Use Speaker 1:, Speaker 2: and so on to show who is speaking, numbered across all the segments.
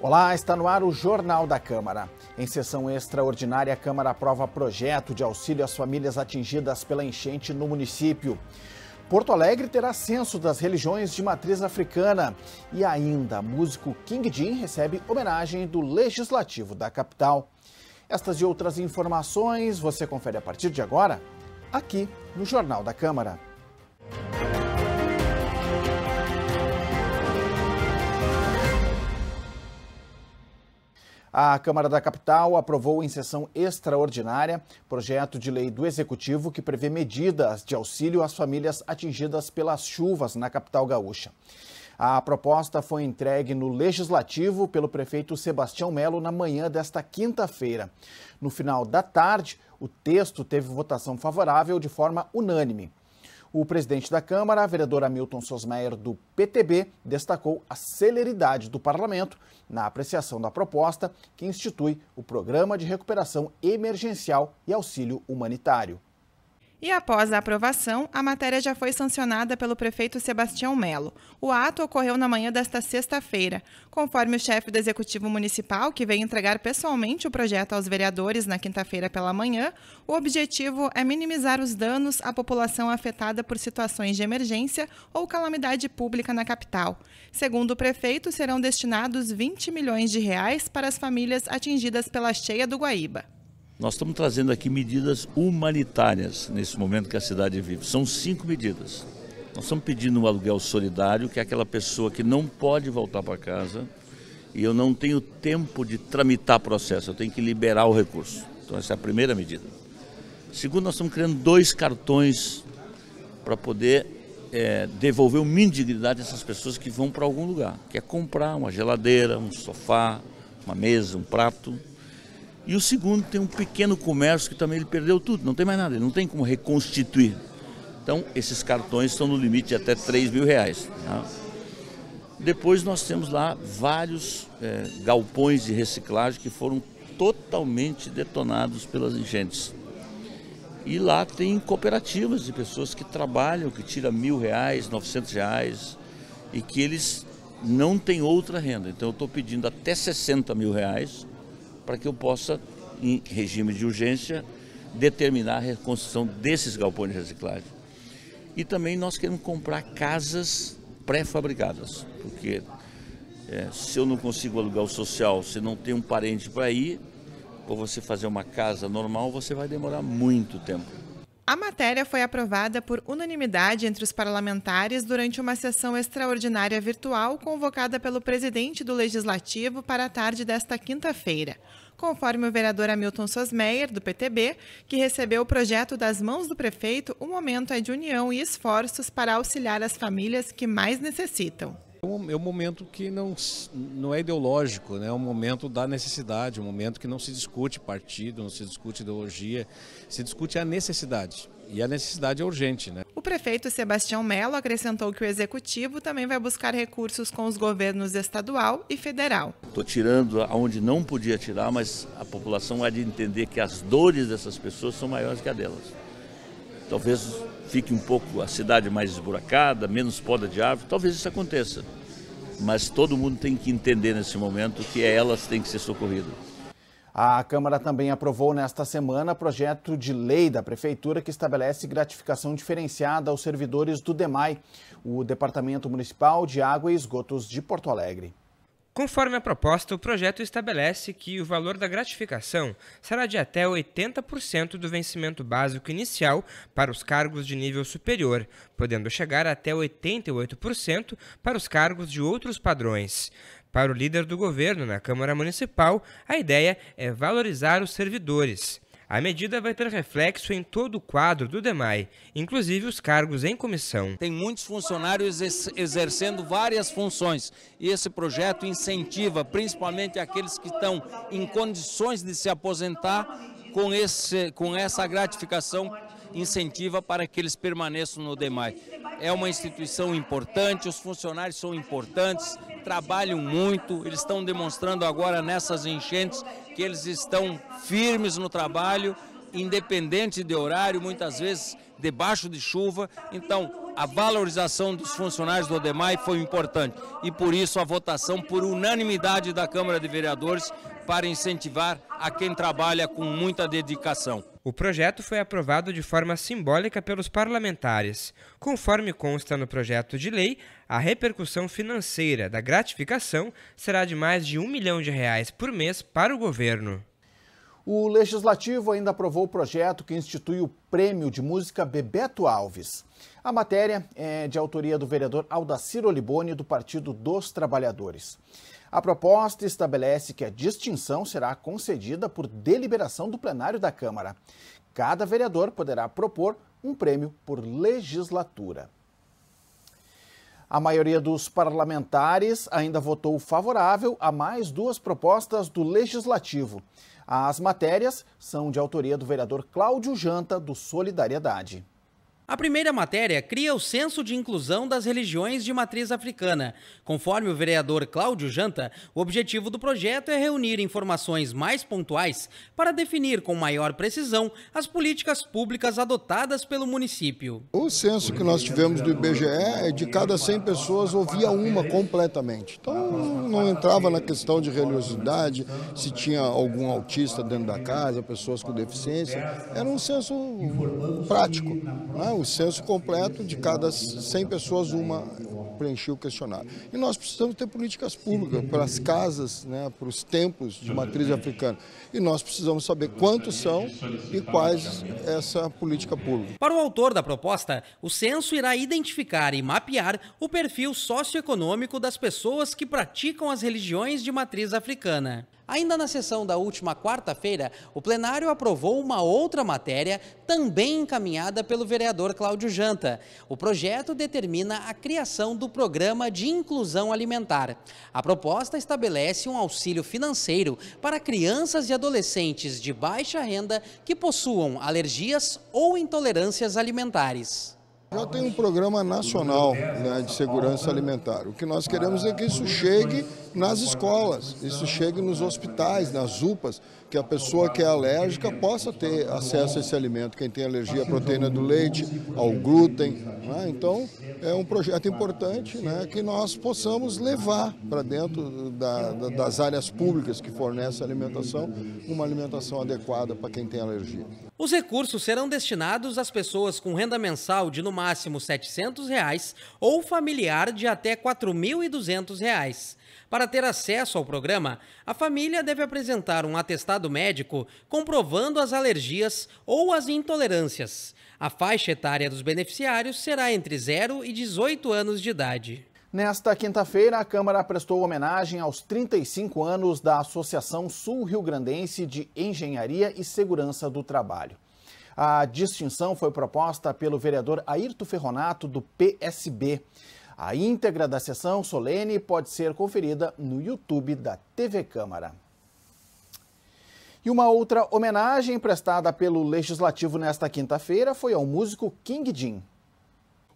Speaker 1: Olá, está no ar o Jornal da Câmara. Em sessão extraordinária, a Câmara aprova projeto de auxílio às famílias atingidas pela enchente no município. Porto Alegre terá censo das religiões de matriz africana. E ainda, músico King Jim recebe homenagem do Legislativo da capital. Estas e outras informações você confere a partir de agora, aqui no Jornal da Câmara. A Câmara da Capital aprovou em sessão extraordinária projeto de lei do Executivo que prevê medidas de auxílio às famílias atingidas pelas chuvas na capital gaúcha. A proposta foi entregue no Legislativo pelo prefeito Sebastião Melo na manhã desta quinta-feira. No final da tarde, o texto teve votação favorável de forma unânime. O presidente da Câmara, vereador Hamilton Sosmeier, do PTB, destacou a celeridade do parlamento na apreciação da proposta que institui o Programa de Recuperação Emergencial e Auxílio Humanitário.
Speaker 2: E após a aprovação, a matéria já foi sancionada pelo prefeito Sebastião Melo. O ato ocorreu na manhã desta sexta-feira. Conforme o chefe do Executivo Municipal, que veio entregar pessoalmente o projeto aos vereadores na quinta-feira pela manhã, o objetivo é minimizar os danos à população afetada por situações de emergência ou calamidade pública na capital. Segundo o prefeito, serão destinados 20 milhões de reais para as famílias atingidas pela cheia do Guaíba.
Speaker 3: Nós estamos trazendo aqui medidas humanitárias nesse momento que a cidade vive. São cinco medidas. Nós estamos pedindo um aluguel solidário, que é aquela pessoa que não pode voltar para casa e eu não tenho tempo de tramitar processo, eu tenho que liberar o recurso. Então, essa é a primeira medida. Segundo, nós estamos criando dois cartões para poder é, devolver o mínimo de dignidade dessas pessoas que vão para algum lugar, que é comprar uma geladeira, um sofá, uma mesa, um prato. E o segundo tem um pequeno comércio que também ele perdeu tudo, não tem mais nada, ele não tem como reconstituir. Então, esses cartões estão no limite de até 3 mil reais. Né? Depois nós temos lá vários é, galpões de reciclagem que foram totalmente detonados pelas enchentes. E lá tem cooperativas de pessoas que trabalham, que tiram mil reais, novecentos reais, e que eles não têm outra renda. Então eu estou pedindo até 60 mil reais para que eu possa, em regime de urgência, determinar a reconstrução desses galpões de reciclagem. E também nós queremos comprar casas pré-fabricadas, porque é, se eu não consigo alugar o social, se não tem um parente para ir, para você fazer uma casa normal, você vai demorar muito tempo.
Speaker 2: A matéria foi aprovada por unanimidade entre os parlamentares durante uma sessão extraordinária virtual convocada pelo presidente do Legislativo para a tarde desta quinta-feira. Conforme o vereador Hamilton Sosmeyer, do PTB, que recebeu o projeto das mãos do prefeito, o momento é de união e esforços para auxiliar as famílias que mais necessitam.
Speaker 3: É, é um momento que não, não é ideológico, né? é um momento da necessidade, um momento que não se discute partido, não se discute ideologia, se discute a necessidade. E a necessidade é urgente. Né?
Speaker 2: O prefeito Sebastião Mello acrescentou que o executivo também vai buscar recursos com os governos estadual e federal.
Speaker 3: Estou tirando aonde não podia tirar, mas a população há de entender que as dores dessas pessoas são maiores que a delas. Talvez fique um pouco a cidade mais esburacada, menos poda de árvore, talvez isso aconteça. Mas todo mundo tem que entender nesse momento que elas têm que ser socorridas.
Speaker 1: A Câmara também aprovou nesta semana projeto de lei da Prefeitura que estabelece gratificação diferenciada aos servidores do DEMAI, o Departamento Municipal de Água e Esgotos de Porto Alegre.
Speaker 2: Conforme a proposta, o projeto estabelece que o valor da gratificação será de até 80% do vencimento básico inicial para os cargos de nível superior, podendo chegar até 88% para os cargos de outros padrões. Para o líder do governo na Câmara Municipal, a ideia é valorizar os servidores. A medida vai ter reflexo em todo o quadro do DEMAI, inclusive os cargos em comissão. Tem muitos funcionários exercendo várias funções e esse projeto incentiva
Speaker 3: principalmente aqueles que estão em condições de se aposentar com, esse, com essa gratificação incentiva para que eles permaneçam no DEMAI. É uma instituição importante, os funcionários são importantes, trabalham muito, eles estão demonstrando agora nessas enchentes que eles estão firmes no trabalho, independente de horário, muitas vezes debaixo de chuva. Então, a valorização dos funcionários do ODEMAI foi importante e por isso a votação por unanimidade
Speaker 2: da Câmara de Vereadores para incentivar a quem trabalha com muita dedicação. O projeto foi aprovado de forma simbólica pelos parlamentares. Conforme consta no projeto de lei, a repercussão financeira da gratificação será de mais de um milhão de reais por mês para o governo.
Speaker 1: O Legislativo ainda aprovou o projeto que institui o Prêmio de Música Bebeto Alves. A matéria é de autoria do vereador Aldacir Olibone, do Partido dos Trabalhadores. A proposta estabelece que a distinção será concedida por deliberação do plenário da Câmara. Cada vereador poderá propor um prêmio por legislatura. A maioria dos parlamentares ainda votou favorável a mais duas propostas do Legislativo. As matérias são de autoria do vereador Cláudio Janta, do Solidariedade.
Speaker 4: A primeira matéria cria o censo de inclusão das religiões de matriz africana. Conforme o vereador Cláudio Janta, o objetivo do projeto é reunir informações mais pontuais para definir com maior precisão as políticas públicas adotadas pelo município.
Speaker 5: O censo que nós tivemos do IBGE é de cada 100 pessoas ouvia uma completamente. Então, não entrava na questão de religiosidade, se tinha algum autista dentro da casa, pessoas com deficiência. Era um senso prático, né? o senso completo de cada 100 pessoas, uma preencher o questionário. E nós precisamos ter políticas públicas para as casas, né, para os templos de matriz africana. E nós precisamos saber quantos são e quais essa política pública.
Speaker 4: Para o autor da proposta, o censo irá identificar e mapear o perfil socioeconômico das pessoas que praticam as religiões de matriz africana. Ainda na sessão da última quarta-feira, o plenário aprovou uma outra matéria, também encaminhada pelo vereador Cláudio Janta. O projeto determina a criação do Programa de Inclusão Alimentar. A proposta estabelece um auxílio financeiro para crianças e adolescentes de baixa renda que possuam alergias ou intolerâncias alimentares. Já
Speaker 5: tem um programa nacional né, de segurança alimentar. O que nós queremos é que isso chegue nas escolas, isso chegue nos hospitais, nas UPAs, que a pessoa que é alérgica possa ter acesso a esse alimento, quem tem alergia à proteína do leite, ao glúten. Né? Então, é um projeto importante né, que nós possamos levar para dentro da, da, das áreas públicas que fornecem alimentação, uma alimentação adequada para quem tem alergia.
Speaker 4: Os recursos serão destinados às pessoas com renda mensal de no máximo R$ 700 reais, ou familiar de até R$ 4.200. Para ter acesso ao programa, a família deve apresentar um atestado médico comprovando as alergias ou as intolerâncias. A faixa etária dos beneficiários será entre 0 e 18 anos de idade.
Speaker 1: Nesta quinta-feira, a Câmara prestou homenagem aos 35 anos da Associação Sul-Rio-Grandense de Engenharia e Segurança do Trabalho. A distinção foi proposta pelo vereador Ayrton Ferronato, do PSB. A íntegra da sessão solene pode ser conferida no YouTube da TV Câmara. E uma outra homenagem prestada pelo Legislativo nesta quinta-feira foi ao músico King Jim.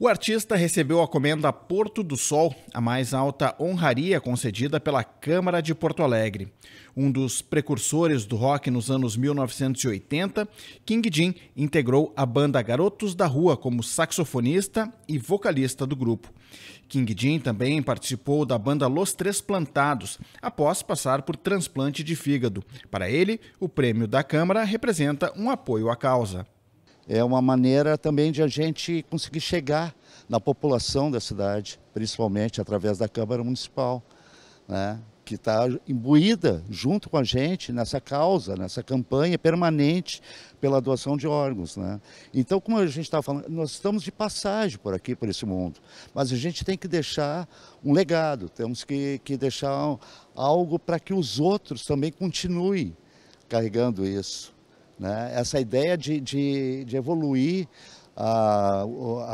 Speaker 1: O artista recebeu a comenda Porto do Sol, a mais alta honraria concedida pela Câmara de Porto Alegre. Um dos precursores do rock nos anos 1980, King Jim integrou a banda Garotos da Rua como saxofonista e vocalista do grupo. King Jim também participou da banda Los Três Plantados, após passar por transplante de fígado. Para ele, o prêmio da Câmara representa um apoio à causa é uma maneira também de a gente conseguir chegar na população
Speaker 3: da cidade, principalmente através da Câmara Municipal, né, que está imbuída junto com a gente nessa causa, nessa campanha permanente pela doação de órgãos. Né? Então, como a gente está falando, nós estamos de passagem por aqui, por esse mundo, mas a gente tem que deixar um legado, temos que, que deixar algo para que os outros também continuem carregando isso. Né? Essa ideia de, de, de evoluir a,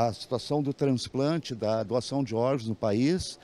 Speaker 3: a, situação do transplante,
Speaker 4: da doação de órgãos no país,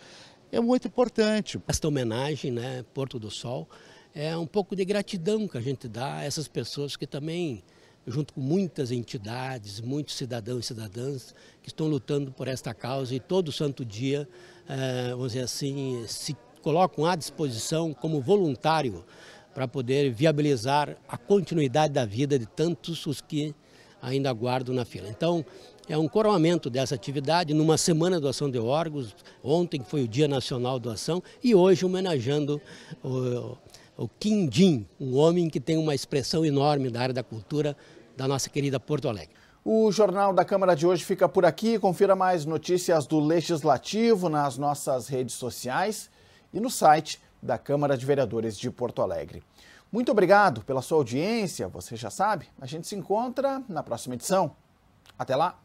Speaker 4: é muito importante. Esta homenagem, né, Porto do Sol, é um pouco de gratidão que a gente dá a essas pessoas que também, junto com muitas entidades, muitos cidadãos e cidadãs, que estão lutando por esta causa e todo santo dia, é, vamos dizer assim, se colocam à disposição como voluntário para poder viabilizar a continuidade da vida de tantos os que ainda aguardam na fila. Então, é um coroamento dessa atividade numa semana de doação de órgãos, ontem foi o Dia Nacional de Doação e hoje homenageando o, o Quindim, um homem que tem uma expressão enorme da área da cultura da nossa querida Porto Alegre.
Speaker 1: O Jornal da Câmara de hoje fica por aqui. Confira mais notícias do Legislativo nas nossas redes sociais e no site da Câmara de Vereadores de Porto Alegre. Muito obrigado pela sua audiência. Você já sabe, a gente se encontra na próxima edição. Até lá!